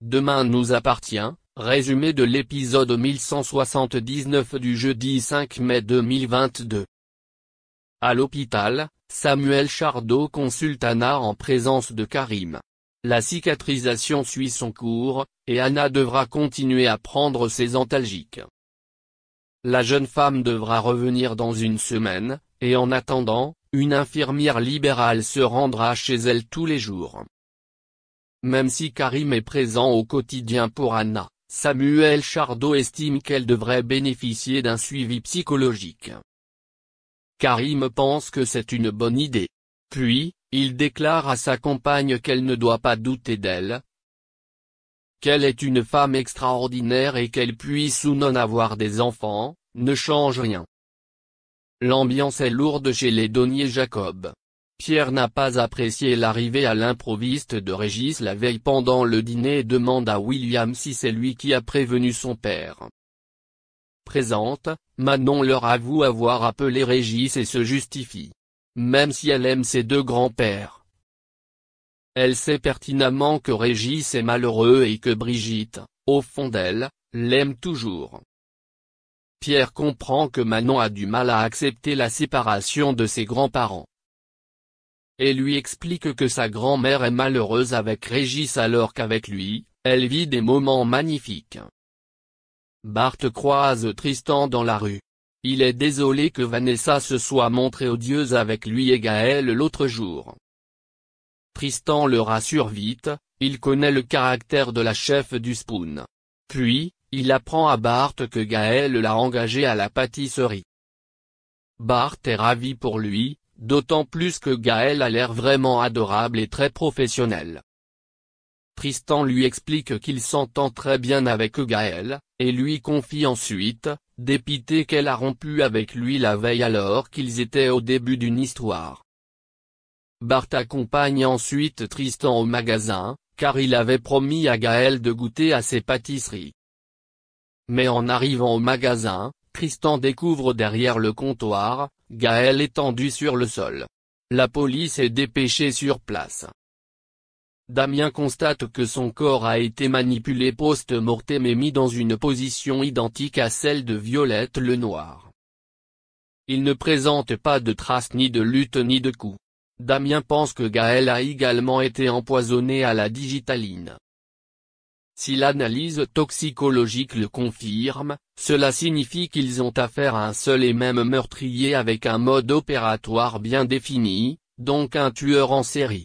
Demain nous appartient, résumé de l'épisode 1179 du jeudi 5 mai 2022. À l'hôpital, Samuel Chardot consulte Anna en présence de Karim. La cicatrisation suit son cours, et Anna devra continuer à prendre ses antalgiques. La jeune femme devra revenir dans une semaine, et en attendant, une infirmière libérale se rendra chez elle tous les jours. Même si Karim est présent au quotidien pour Anna, Samuel Chardot estime qu'elle devrait bénéficier d'un suivi psychologique. Karim pense que c'est une bonne idée. Puis, il déclare à sa compagne qu'elle ne doit pas douter d'elle, qu'elle est une femme extraordinaire et qu'elle puisse ou non avoir des enfants, ne change rien. L'ambiance est lourde chez les Donnier Jacob. Pierre n'a pas apprécié l'arrivée à l'improviste de Régis la veille pendant le dîner et demande à William si c'est lui qui a prévenu son père. Présente, Manon leur avoue avoir appelé Régis et se justifie. Même si elle aime ses deux grands-pères. Elle sait pertinemment que Régis est malheureux et que Brigitte, au fond d'elle, l'aime toujours. Pierre comprend que Manon a du mal à accepter la séparation de ses grands-parents et lui explique que sa grand-mère est malheureuse avec Régis alors qu'avec lui, elle vit des moments magnifiques. Bart croise Tristan dans la rue. Il est désolé que Vanessa se soit montrée odieuse avec lui et Gaël l'autre jour. Tristan le rassure vite, il connaît le caractère de la chef du Spoon. Puis, il apprend à Bart que Gaël l'a engagé à la pâtisserie. Bart est ravi pour lui, D'autant plus que Gaël a l'air vraiment adorable et très professionnel. Tristan lui explique qu'il s'entend très bien avec Gaël, et lui confie ensuite, dépité qu'elle a rompu avec lui la veille alors qu'ils étaient au début d'une histoire. Bart accompagne ensuite Tristan au magasin, car il avait promis à Gaël de goûter à ses pâtisseries. Mais en arrivant au magasin, Tristan découvre derrière le comptoir, Gaël étendu sur le sol. La police est dépêchée sur place. Damien constate que son corps a été manipulé post-mortem et mis dans une position identique à celle de Violette Lenoir. Il ne présente pas de traces ni de lutte ni de coups. Damien pense que Gaël a également été empoisonné à la digitaline. Si l'analyse toxicologique le confirme, cela signifie qu'ils ont affaire à un seul et même meurtrier avec un mode opératoire bien défini, donc un tueur en série.